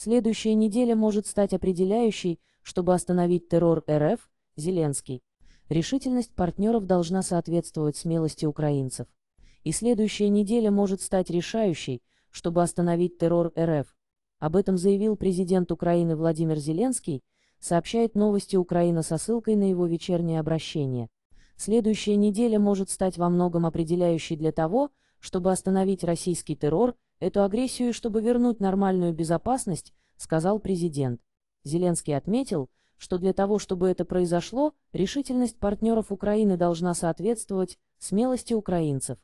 Следующая неделя может стать определяющей, чтобы остановить террор РФ, Зеленский. Решительность партнеров должна соответствовать смелости украинцев. И следующая неделя может стать решающей, чтобы остановить террор РФ. Об этом заявил президент Украины Владимир Зеленский, сообщает новости Украина со ссылкой на его вечернее обращение. Следующая неделя может стать во многом определяющей для того, чтобы остановить российский террор Эту агрессию, чтобы вернуть нормальную безопасность, сказал президент. Зеленский отметил, что для того, чтобы это произошло, решительность партнеров Украины должна соответствовать смелости украинцев.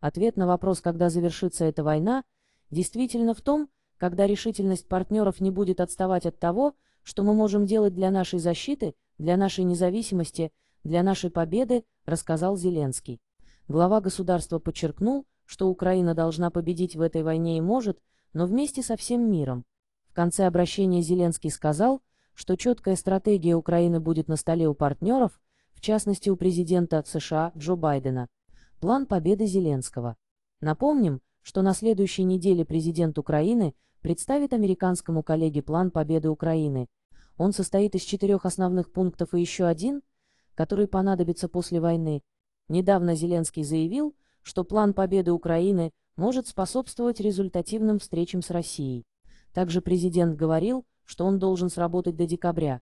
Ответ на вопрос, когда завершится эта война, действительно в том, когда решительность партнеров не будет отставать от того, что мы можем делать для нашей защиты, для нашей независимости, для нашей победы, рассказал Зеленский. Глава государства подчеркнул, что Украина должна победить в этой войне и может, но вместе со всем миром. В конце обращения Зеленский сказал, что четкая стратегия Украины будет на столе у партнеров, в частности у президента США Джо Байдена. План победы Зеленского. Напомним, что на следующей неделе президент Украины представит американскому коллеге план победы Украины. Он состоит из четырех основных пунктов и еще один, который понадобится после войны. Недавно Зеленский заявил, что план победы Украины может способствовать результативным встречам с Россией. Также президент говорил, что он должен сработать до декабря,